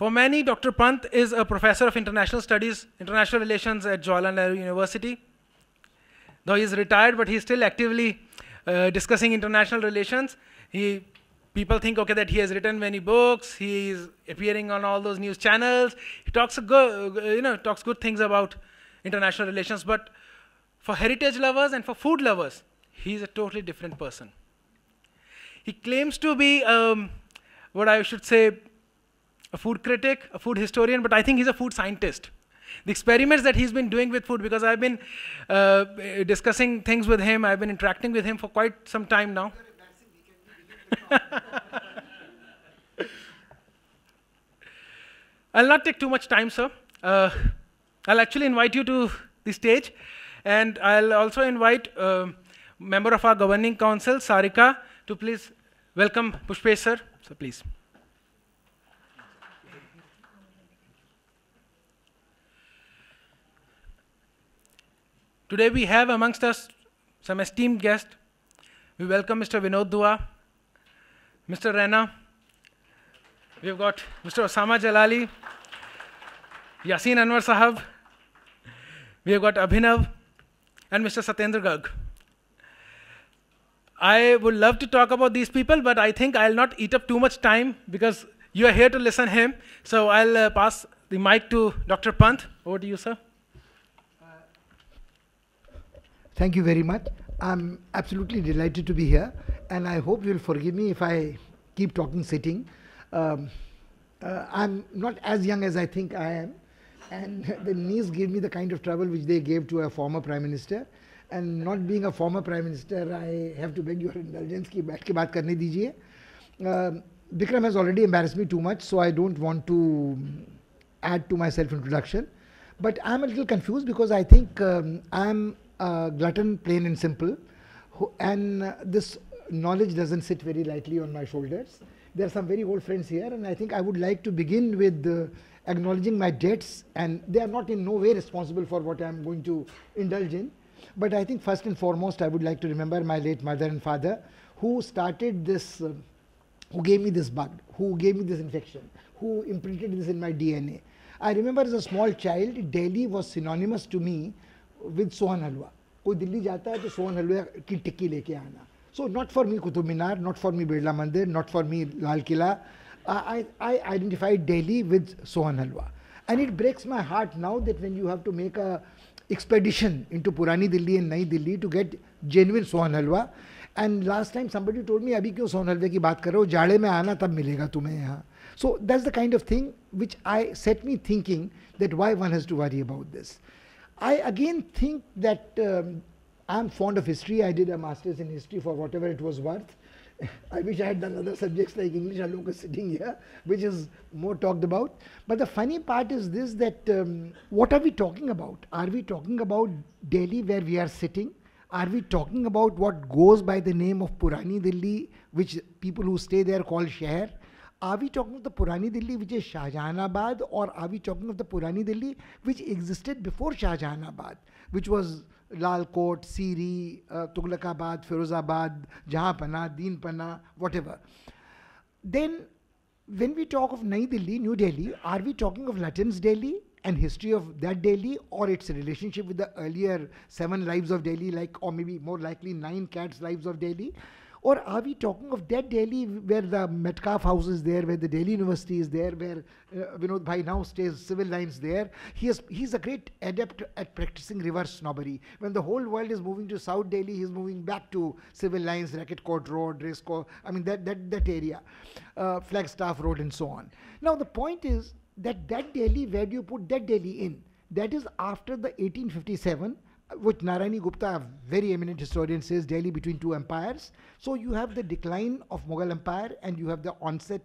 For many, Dr. Pant is a professor of international studies, international relations at Jawaharlal Nehru University. Though he is retired, but he's still actively uh, discussing international relations. He, people think, okay, that he has written many books. He is appearing on all those news channels. He talks, good, uh, you know, talks good things about international relations. But for heritage lovers and for food lovers, he is a totally different person. He claims to be, um, what I should say, a food critic, a food historian, but I think he's a food scientist. The experiments that he's been doing with food, because I've been uh, discussing things with him, I've been interacting with him for quite some time now. I'll not take too much time, sir. Uh, I'll actually invite you to the stage, and I'll also invite a uh, member of our governing council, Sarika, to please welcome Pushpesh, sir. So please. Today we have amongst us some esteemed guests. We welcome Mr. Vinod Dua, Mr. Rana. We've got Mr. Osama Jalali, Yasin Anwar Sahab. We've got Abhinav and Mr. Satendra Garg. I would love to talk about these people, but I think I'll not eat up too much time because you are here to listen him. So I'll uh, pass the mic to Dr. Pant. Over to you, sir. Thank you very much. I'm absolutely delighted to be here and I hope you'll forgive me if I keep talking sitting. Um, uh, I'm not as young as I think I am and the knees give me the kind of trouble which they gave to a former prime minister and not being a former prime minister I have to beg your indulgence ki baat karne dijiye. Um, Vikram has already embarrassed me too much so I don't want to add to my self introduction but I'm a little confused because I think um, I'm glutton, plain and simple. And uh, this knowledge doesn't sit very lightly on my shoulders. There are some very old friends here, and I think I would like to begin with uh, acknowledging my debts, and they are not in no way responsible for what I am going to indulge in. But I think first and foremost, I would like to remember my late mother and father, who started this, uh, who gave me this bug, who gave me this infection, who imprinted this in my DNA. I remember as a small child, Delhi was synonymous to me with Sohan halwa कोई दिल्ली जाता है तो सोहन हलवा की टिक्की लेके आना so not for me Qutub Minar not for me Birla Mandir not for me Lal Qila I identified identify Delhi with Sohan halwa and it breaks my heart now that when you have to make a expedition into Purani Delhi and Nai Delhi to get genuine Sohan halwa and last time somebody told me अभी क्यों सोहन हलवे की बात कर रहे हो जाड़े में आना तब मिलेगा तुम्हें यहाँ so that's the kind of thing which I set me thinking that why one has to worry about this I again think that um, I'm fond of history. I did a master's in history for whatever it was worth. I wish I had done other subjects like English and Loka sitting here, which is more talked about. But the funny part is this that um, what are we talking about? Are we talking about Delhi where we are sitting? Are we talking about what goes by the name of Purani Delhi, which people who stay there call Sheher? Are we talking of the Purani Delhi, which is Shahjahanabad, or are we talking of the Purani Delhi, which existed before Shahjahanabad, which was Lal Kot, Siri, uh, Tughlaqabad, Firozabad, Jahapana, Deenpana, whatever. Then, when we talk of Nai Delhi, New Delhi, are we talking of Latin's Delhi and history of that Delhi or its relationship with the earlier seven lives of Delhi, like, or maybe more likely nine cats' lives of Delhi? Or are we talking of that Delhi where the Metcalf house is there, where the Delhi University is there, where uh, Vinod Bhai now stays civil lines there? He is, he's a great adept at practicing reverse snobbery. When the whole world is moving to South Delhi, he's moving back to civil lines, Racket Court Road, Race Court, I mean, that, that, that area, uh, Flagstaff Road, and so on. Now, the point is that that Delhi, where do you put that Delhi in? That is after the 1857 which Narayani Gupta, a very eminent historian, says daily between two empires. So you have the decline of Mughal Empire and you have the onset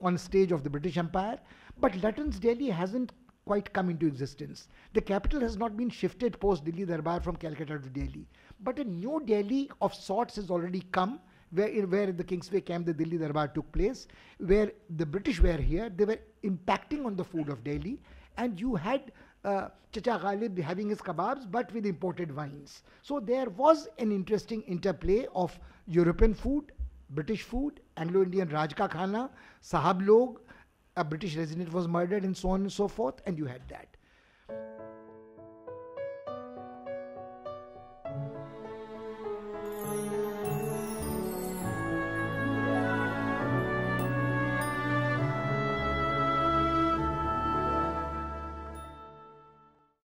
on stage of the British Empire. But Luton's Delhi hasn't quite come into existence. The capital has not been shifted post Delhi Darbar from Calcutta to Delhi. But a new Delhi of sorts has already come, where, where the Kingsway camp, the Delhi Darbar took place, where the British were here, they were impacting on the food of Delhi, and you had uh, Chacha Ghalib having his kebabs but with imported wines. So there was an interesting interplay of European food, British food, Anglo-Indian Rajka khana, Sahab log, a British resident was murdered and so on and so forth and you had that.